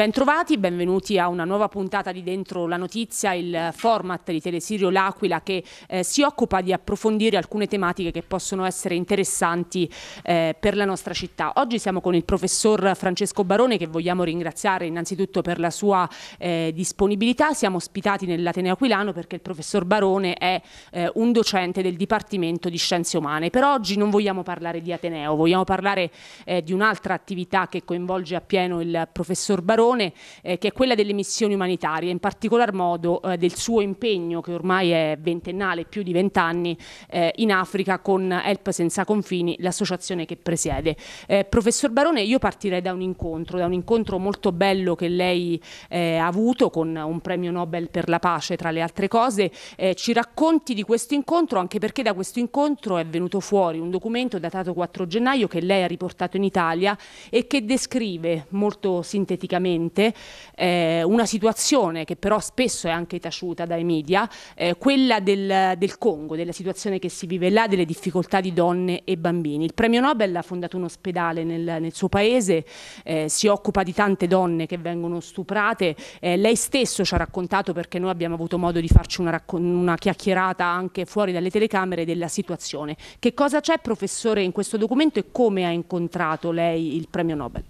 Bentrovati, benvenuti a una nuova puntata di Dentro la Notizia, il format di Telesirio L'Aquila che eh, si occupa di approfondire alcune tematiche che possono essere interessanti eh, per la nostra città. Oggi siamo con il professor Francesco Barone che vogliamo ringraziare innanzitutto per la sua eh, disponibilità. Siamo ospitati nell'Ateneo Aquilano perché il professor Barone è eh, un docente del Dipartimento di Scienze Umane. Per oggi non vogliamo parlare di Ateneo, vogliamo parlare eh, di un'altra attività che coinvolge appieno il professor Barone missione eh, che è quella delle missioni umanitarie, in particolar modo eh, del suo impegno che ormai è ventennale, più di vent'anni, eh, in Africa con Help Senza Confini, l'associazione che presiede. Eh, professor Barone, io partirei da un incontro, da un incontro molto bello che lei eh, ha avuto con un premio Nobel per la pace, tra le altre cose. Eh, ci racconti di questo incontro, anche perché da questo incontro è venuto fuori un documento datato 4 gennaio che lei ha riportato in Italia e che descrive molto sinteticamente evidente eh, una situazione che però spesso è anche taciuta dai media, eh, quella del, del, Congo, della situazione che si vive là, delle difficoltà di donne e bambini. Il premio Nobel ha fondato un ospedale nel, nel suo paese, eh, si occupa di tante donne che vengono stuprate, eh, lei stesso ci ha raccontato perché noi abbiamo avuto modo di farci una, una chiacchierata anche fuori dalle telecamere della situazione. Che cosa c'è professore in questo documento e come ha incontrato lei il premio Nobel?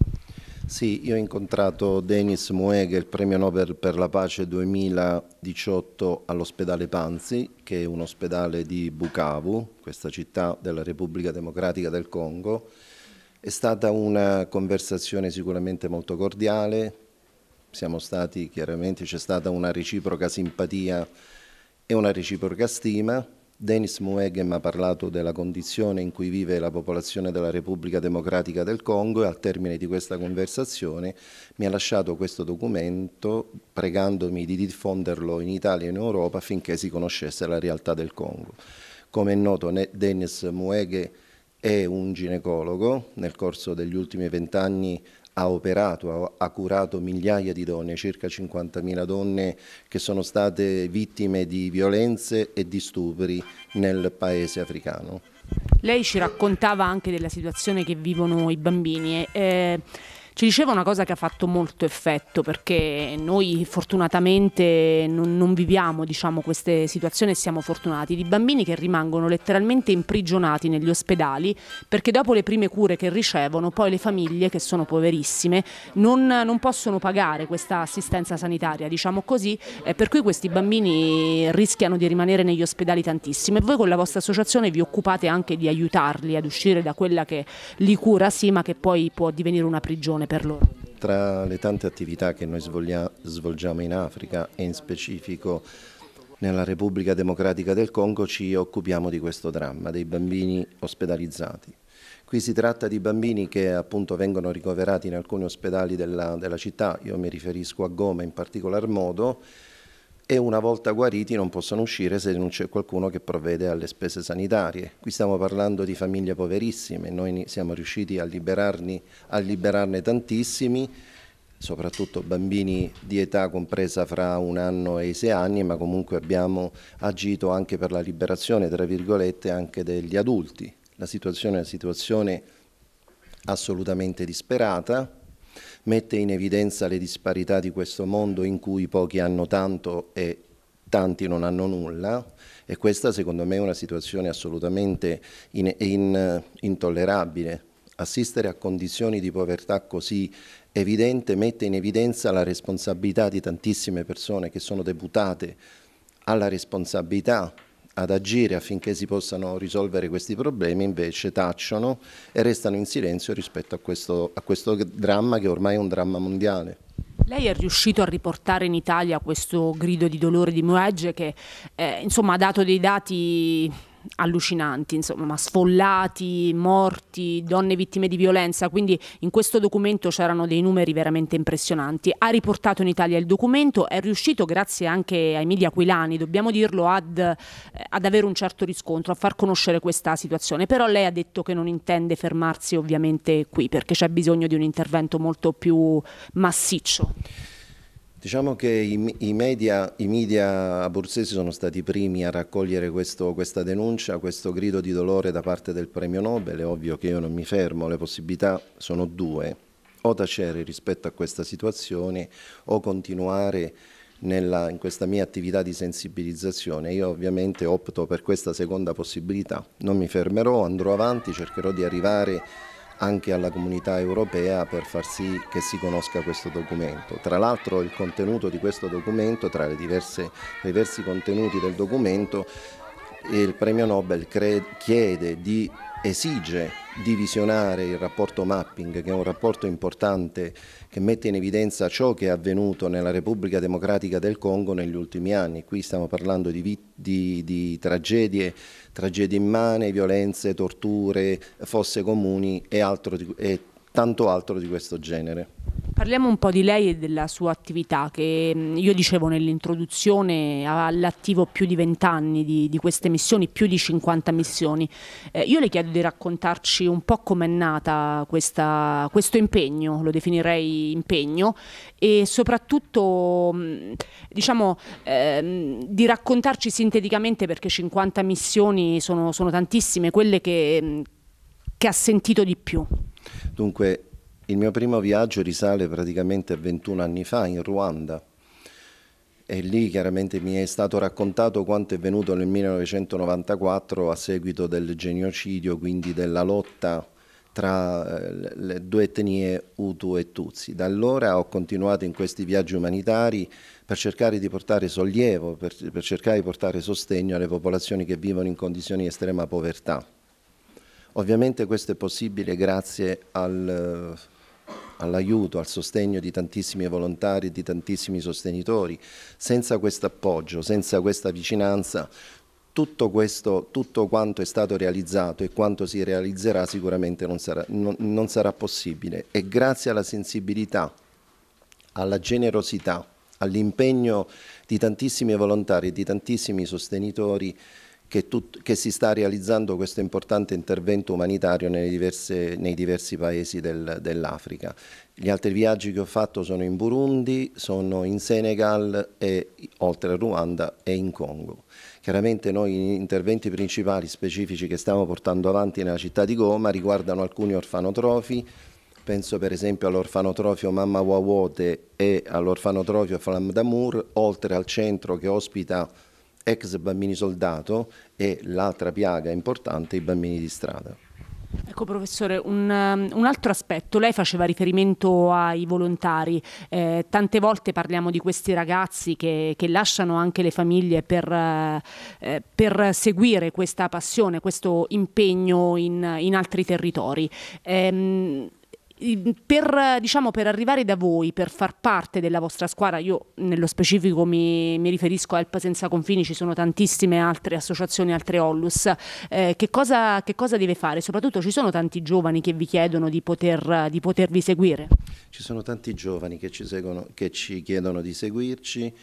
Sì, io ho incontrato Denis Muege, il premio Nobel per la pace 2018 all'ospedale Panzi, che è un ospedale di Bukavu, questa città della Repubblica Democratica del Congo. È stata una conversazione sicuramente molto cordiale, siamo stati chiaramente, c'è stata una reciproca simpatia e una reciproca stima, Denis Muegem ha parlato della condizione in cui vive la popolazione della Repubblica Democratica del Congo e al termine di questa conversazione mi ha lasciato questo documento pregandomi di diffonderlo in Italia e in Europa affinché si conoscesse la realtà del Congo. Come è noto, Denis Mueghe è un ginecologo, nel corso degli ultimi vent'anni ha operato, ha curato migliaia di donne, circa 50.000 donne che sono state vittime di violenze e di stupri nel paese africano. Lei ci raccontava anche della situazione che vivono i bambini. Eh, ci diceva una cosa che ha fatto molto effetto perché noi fortunatamente non, non viviamo diciamo, queste situazioni e siamo fortunati di bambini che rimangono letteralmente imprigionati negli ospedali perché dopo le prime cure che ricevono poi le famiglie che sono poverissime non, non possono pagare questa assistenza sanitaria diciamo così eh, per cui questi bambini rischiano di rimanere negli ospedali tantissimo e voi con la vostra associazione vi occupate anche di aiutarli ad uscire da quella che li cura sì ma che poi può divenire una prigione per loro? Tra le tante attività che noi svolgiamo in Africa e in specifico nella Repubblica Democratica del Congo ci occupiamo di questo dramma, dei bambini ospedalizzati. Qui si tratta di bambini che appunto vengono ricoverati in alcuni ospedali della, della città, io mi riferisco a Goma in particolar modo, e una volta guariti non possono uscire se non c'è qualcuno che provvede alle spese sanitarie. Qui stiamo parlando di famiglie poverissime, noi siamo riusciti a, a liberarne tantissimi, soprattutto bambini di età compresa fra un anno e i sei anni, ma comunque abbiamo agito anche per la liberazione, tra virgolette, anche degli adulti. La situazione è una situazione assolutamente disperata, mette in evidenza le disparità di questo mondo in cui pochi hanno tanto e tanti non hanno nulla e questa secondo me è una situazione assolutamente in, in, eh, intollerabile. Assistere a condizioni di povertà così evidente mette in evidenza la responsabilità di tantissime persone che sono deputate alla responsabilità ad agire affinché si possano risolvere questi problemi invece tacciono e restano in silenzio rispetto a questo, a questo dramma che ormai è un dramma mondiale. Lei è riuscito a riportare in Italia questo grido di dolore di Muege che eh, insomma, ha dato dei dati allucinanti, insomma, sfollati, morti, donne vittime di violenza, quindi in questo documento c'erano dei numeri veramente impressionanti. Ha riportato in Italia il documento, è riuscito grazie anche ai media Aquilani, dobbiamo dirlo, ad, eh, ad avere un certo riscontro, a far conoscere questa situazione, però lei ha detto che non intende fermarsi ovviamente qui perché c'è bisogno di un intervento molto più massiccio. Diciamo che i, i, media, i media abruzzesi sono stati i primi a raccogliere questo, questa denuncia, questo grido di dolore da parte del premio Nobel, è ovvio che io non mi fermo, le possibilità sono due, o tacere rispetto a questa situazione o continuare nella, in questa mia attività di sensibilizzazione. Io ovviamente opto per questa seconda possibilità, non mi fermerò, andrò avanti, cercherò di arrivare anche alla comunità europea per far sì che si conosca questo documento. Tra l'altro il contenuto di questo documento, tra le diverse, i diversi contenuti del documento, il premio Nobel chiede di esige di visionare il rapporto mapping, che è un rapporto importante che mette in evidenza ciò che è avvenuto nella Repubblica Democratica del Congo negli ultimi anni. Qui stiamo parlando di, di, di tragedie, tragedie immane, violenze, torture, fosse comuni e altro, e tanto altro di questo genere. Parliamo un po' di lei e della sua attività che mm, io dicevo nell'introduzione ha all'attivo più di 20 anni di, di, queste missioni, più di 50 missioni. Eh, io le chiedo di raccontarci un po' com'è nata questa, questo impegno, lo definirei impegno, e soprattutto mm, diciamo, eh, di raccontarci sinteticamente perché 50 missioni sono, sono tantissime, quelle che, mm, che ha sentito di più. Dunque, il mio primo viaggio risale praticamente 21 anni fa in Ruanda e lì chiaramente mi è stato raccontato quanto è venuto nel 1994 a seguito del genocidio, quindi della lotta tra eh, le due etnie Hutu e Tutsi. Da allora ho continuato in questi viaggi umanitari per cercare di portare sollievo, per, per cercare di portare sostegno alle popolazioni che vivono in condizioni di estrema povertà. Ovviamente questo è possibile grazie al, all'aiuto, al sostegno di tantissimi volontari e di tantissimi sostenitori. Senza questo appoggio, senza questa vicinanza, tutto, questo, tutto quanto è stato realizzato e quanto si realizzerà sicuramente non sarà, non, non sarà possibile. E grazie alla sensibilità, alla generosità, all'impegno di tantissimi volontari e di tantissimi sostenitori, che, tut, che, si sta realizzando questo importante intervento umanitario nei, diverse, nei diversi paesi del, dell'Africa. Gli altri viaggi che ho fatto sono in Burundi, sono in Senegal e oltre a Ruanda e in Congo. Chiaramente noi gli interventi principali specifici che stiamo portando avanti nella città di Goma riguardano alcuni orfanotrofi, penso per esempio all'orfanotrofio Mamma Wawote e all'orfanotrofio Flamdamur, oltre al centro che ospita ex bambini soldato e l'altra piaga importante, i bambini di strada. Ecco professore, un, um, un, altro aspetto, lei faceva riferimento ai volontari, eh, tante volte parliamo di questi ragazzi che, che lasciano anche le famiglie per, eh, eh per, seguire questa passione, questo impegno in, in altri territori. Eh, Ehm, per, diciamo, per, arrivare da voi, per far parte della vostra squadra, io nello specifico mi, mi riferisco a Elpa Senza Confini, ci sono tantissime altre associazioni, altre Ollus, eh, che, cosa, che, cosa, deve fare? Soprattutto ci sono tanti giovani che vi chiedono di, poter, di potervi seguire. Ci sono tanti giovani che ci, seguono, che ci chiedono di seguirci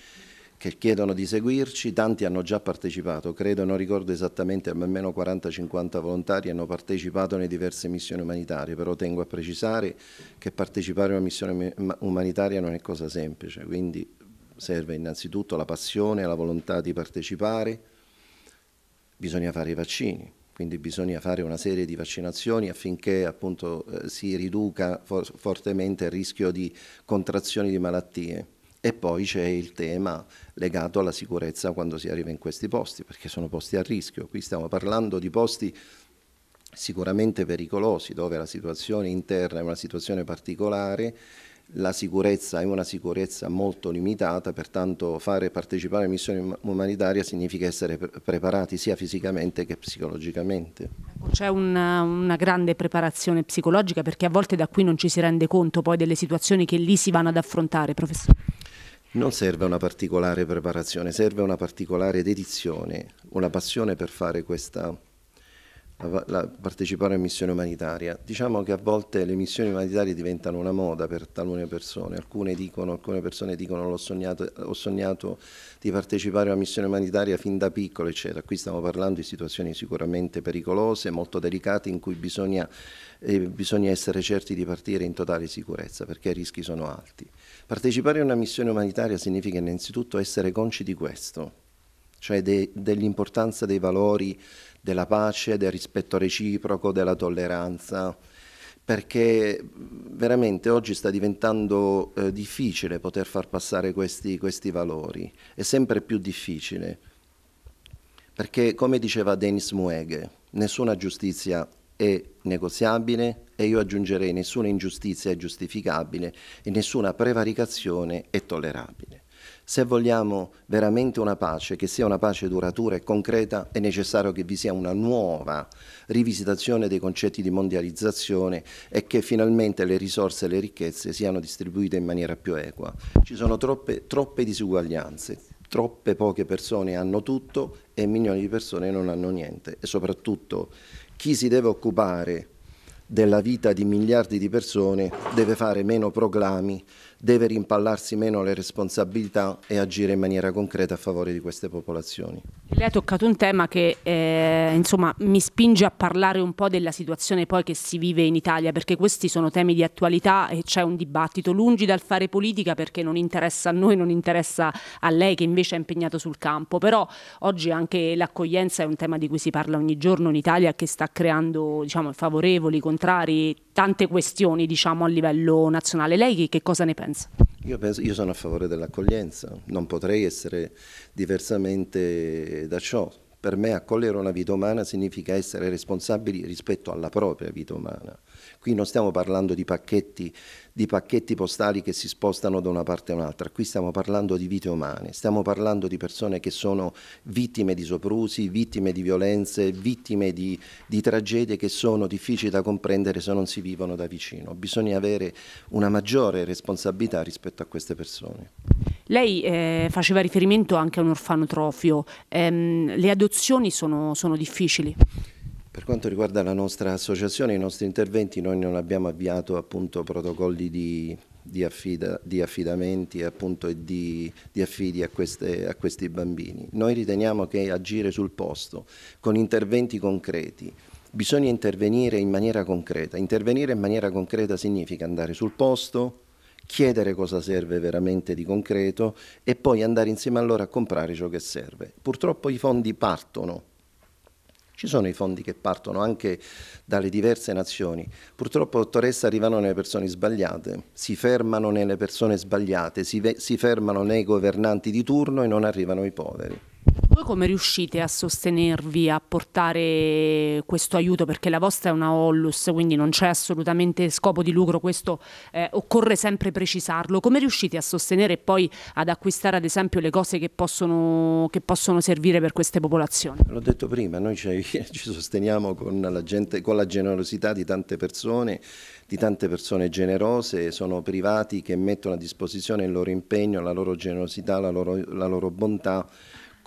che chiedono di seguirci, tanti hanno già partecipato, credo, non ricordo esattamente, ma almeno 40-50 volontari hanno partecipato nelle diverse missioni umanitarie, però tengo a precisare che partecipare a una missione umanitaria non è cosa semplice, quindi serve innanzitutto la passione, la volontà di partecipare, bisogna fare i vaccini, quindi bisogna fare una serie di vaccinazioni affinché appunto eh, si riduca fortemente il rischio di contrazioni di malattie e poi c'è il tema legato alla sicurezza quando si arriva in questi posti, perché sono posti a rischio. Qui stiamo parlando di posti sicuramente pericolosi, dove la situazione interna è una situazione particolare, la sicurezza è una sicurezza molto limitata, pertanto fare partecipare a missioni um-, umanitarie significa essere pre preparati sia fisicamente che psicologicamente. Ecco, c'è una, una, grande preparazione psicologica perché a volte da qui non ci si rende conto poi delle situazioni che lì si vanno ad affrontare, professore. Non serve una particolare preparazione, serve una particolare dedizione, una passione per fare questa, a, a partecipare a missioni umanitarie. Diciamo che a volte le missioni umanitarie diventano una moda per talune persone, alcune, dicono, alcune persone dicono sognato, ho sognato di partecipare a una missione umanitaria fin da piccolo, eccetera. Qui stiamo parlando di situazioni sicuramente pericolose, molto delicate, in cui bisogna, eh, bisogna essere certi di partire in totale sicurezza, perché i rischi sono alti. Partecipare a una missione umanitaria significa innanzitutto essere conci di questo cioè de, dell'importanza dei valori della pace, del rispetto reciproco, della tolleranza, perché veramente oggi sta diventando eh, difficile poter far passare questi, questi valori, è sempre più difficile, perché come diceva Denis Mueghe, nessuna giustizia è negoziabile e io aggiungerei nessuna ingiustizia è giustificabile e nessuna prevaricazione è tollerabile. Se vogliamo veramente una pace, che sia una pace duratura e concreta, è necessario che vi sia una nuova rivisitazione dei concetti di mondializzazione e che finalmente le risorse e le ricchezze siano distribuite in maniera più equa. Ci sono troppe, troppe disuguaglianze, troppe poche persone hanno tutto e milioni di persone non hanno niente e soprattutto chi si deve occupare della vita di miliardi di persone deve fare meno proclami, deve rimpallarsi meno le responsabilità e agire in maniera concreta a favore di queste popolazioni. Lei ha toccato un tema che eh, insomma, mi spinge a parlare un po' della situazione poi che si vive in Italia, perché questi sono temi di attualità e c'è un dibattito lungi dal fare politica perché non interessa a noi, non interessa a lei che invece è impegnato sul campo, però oggi anche l'accoglienza è un tema di cui si parla ogni giorno in Italia che sta creando diciamo, favorevoli, contrari, tante questioni diciamo, a livello nazionale. Lei che cosa ne pensa? accoglienza. Io, penso, io sono a favore dell'accoglienza, non potrei essere diversamente da ciò. Per me accogliere una vita umana significa essere responsabili rispetto alla propria vita umana Qui non stiamo parlando di pacchetti, di pacchetti postali che si spostano da una parte a un'altra, qui stiamo parlando di vite umane, stiamo parlando di persone che sono vittime di soprusi, vittime di violenze, vittime di, di tragedie che sono difficili da comprendere se non si vivono da vicino. Bisogna avere una maggiore responsabilità rispetto a queste persone. Lei eh, faceva riferimento anche a un orfanotrofio, ehm, le adozioni sono, sono difficili? Per quanto riguarda la nostra associazione, i nostri interventi, noi non abbiamo avviato appunto, protocolli di, di, affida, di affidamenti appunto, e di, di affidi a, queste, a questi bambini. Noi riteniamo che agire sul posto con interventi concreti, bisogna intervenire in maniera concreta. Intervenire in maniera concreta significa andare sul posto, chiedere cosa serve veramente di concreto e poi andare insieme a loro a comprare ciò che serve. Purtroppo i fondi partono ci sono i fondi che partono anche dalle diverse nazioni. Purtroppo, dottoressa, arrivano nelle persone sbagliate, si fermano nelle persone sbagliate, si, si fermano nei governanti di turno e non arrivano i poveri. Voi come riuscite a sostenervi, a portare questo aiuto? Perché la vostra è una Ollus, quindi non c'è assolutamente scopo di lucro, questo eh, occorre sempre precisarlo. Come riuscite a sostenere e poi ad acquistare ad esempio le cose che possono, che possono servire per queste popolazioni? L'ho detto prima, noi ci, ci sosteniamo con la, gente, con la generosità di tante persone, di tante persone generose, sono privati che mettono a disposizione il loro impegno, la loro generosità, la loro, la loro bontà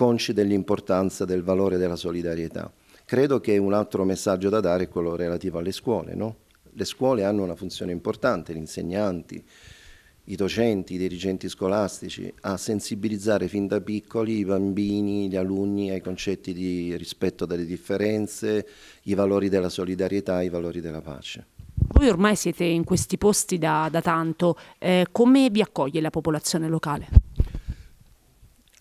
consci dell'importanza del valore della solidarietà. Credo che un altro messaggio da dare è quello relativo alle scuole. No? Le scuole hanno una funzione importante, gli insegnanti, i docenti, i dirigenti scolastici, a sensibilizzare fin da piccoli i bambini, gli alunni ai concetti di rispetto delle differenze, i valori della solidarietà, i valori della pace. Voi ormai siete in questi posti da, da tanto, eh, come vi accoglie la popolazione locale?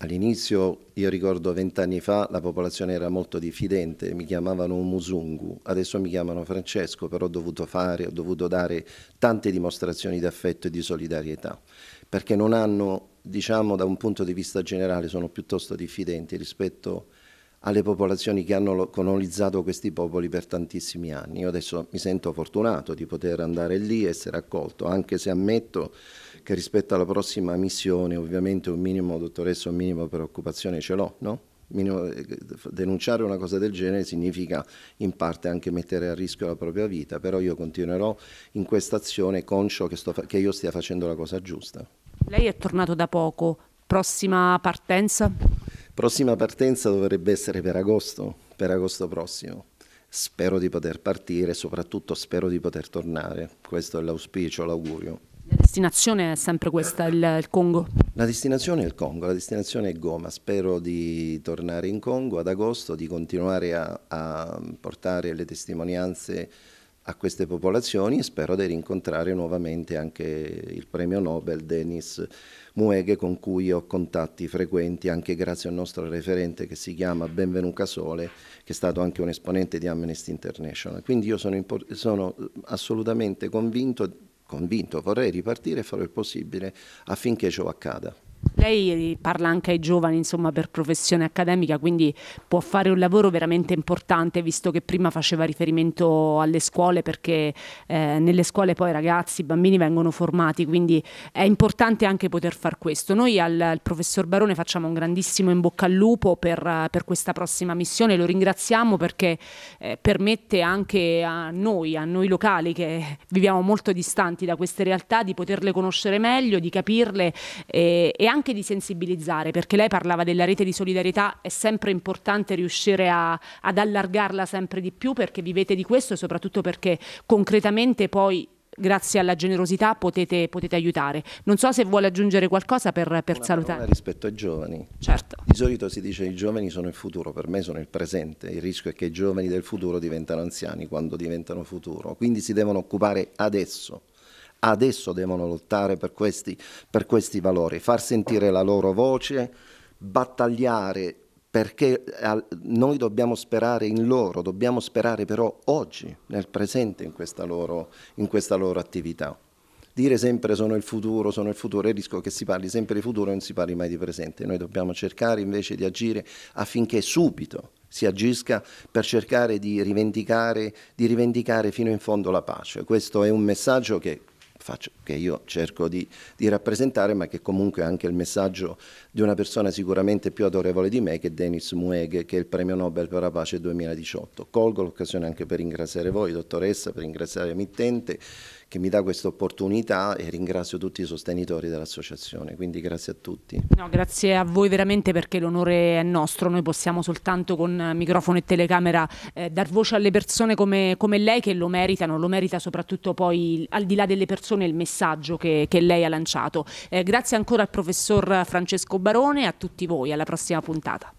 All'inizio, io ricordo vent'anni fa, la popolazione era molto diffidente, mi chiamavano Musungu, adesso mi chiamano Francesco, però ho dovuto fare, ho dovuto dare tante dimostrazioni di affetto e di solidarietà, perché non hanno, diciamo da un punto di vista generale, sono piuttosto diffidenti rispetto a alle popolazioni che hanno colonizzato questi popoli per tantissimi anni. Io adesso mi sento fortunato di poter andare lì e essere accolto, anche se ammetto che rispetto alla prossima missione ovviamente un minimo, dottoressa, un minimo preoccupazione ce l'ho, no? Eh, denunciare una cosa del genere significa in parte anche mettere a rischio la propria vita, però io continuerò in questa azione conscio che, sto, che io stia facendo la cosa giusta. Lei è tornato da poco, prossima partenza? Prossima partenza dovrebbe essere per agosto, per agosto prossimo. Spero di poter partire, soprattutto spero di poter tornare. Questo è l'auspicio, l'augurio. La destinazione è sempre questa, il, il, Congo? La destinazione è il Congo, la destinazione è Goma. Spero di tornare in Congo ad agosto, di continuare a, a portare le testimonianze a queste popolazioni e spero di rincontrare nuovamente anche il premio Nobel Denis Mueghe con cui ho contatti frequenti anche grazie al nostro referente che si chiama Benvenu Casole che è stato anche un esponente di Amnesty International. Quindi io sono, sono assolutamente convinto, convinto, vorrei ripartire e farò il possibile affinché ciò accada. Lei parla anche ai giovani, insomma, per professione accademica, quindi può fare un lavoro veramente importante, visto che prima faceva riferimento alle scuole, perché eh, nelle scuole poi ragazzi, bambini vengono formati, quindi è importante anche poter far questo. Noi al, al professor Barone facciamo un grandissimo in bocca al lupo per, per questa prossima missione, lo ringraziamo perché eh, permette anche a noi, a noi locali che viviamo molto distanti da queste realtà, di poterle conoscere meglio, di capirle eh, e, e anche di sensibilizzare, perché lei parlava della rete di solidarietà, è sempre importante riuscire a, ad allargarla sempre di più perché vivete di questo e soprattutto perché concretamente poi grazie alla generosità potete, potete, aiutare. Non so se vuole aggiungere qualcosa per, per salutare. Rispetto ai giovani. Certo. Di solito si dice che i giovani sono il futuro, per me sono il presente. Il rischio è che i giovani del futuro diventano anziani quando diventano futuro. Quindi si devono occupare adesso adesso devono lottare per questi, per questi valori, far sentire la loro voce, battagliare perché noi dobbiamo sperare in loro, dobbiamo sperare però oggi, nel presente, in questa loro, in questa loro attività dire sempre sono il futuro, sono il futuro, il rischio che si parli sempre di futuro e non si parli mai di presente. Noi dobbiamo cercare invece di agire affinché subito si agisca per cercare di rivendicare, di rivendicare fino in fondo la pace. Questo è un messaggio che faccio, che io cerco di, di, rappresentare, ma che comunque è anche il messaggio di una persona sicuramente più adorevole di me, che è Denis Mueghe, che è il premio Nobel per la pace 2018. Colgo l'occasione anche per ringraziare voi, dottoressa, per ringraziare l'emittente che mi dà questa opportunità e ringrazio tutti i sostenitori dell'associazione, quindi grazie a tutti. No, grazie a voi veramente perché l'onore è nostro, noi possiamo soltanto con microfono e telecamera eh, dar voce alle persone come, come, lei che lo meritano, lo merita soprattutto poi al di là delle persone il messaggio che, che lei ha lanciato. Eh, grazie ancora al professor Francesco Barone e a tutti voi, alla prossima puntata.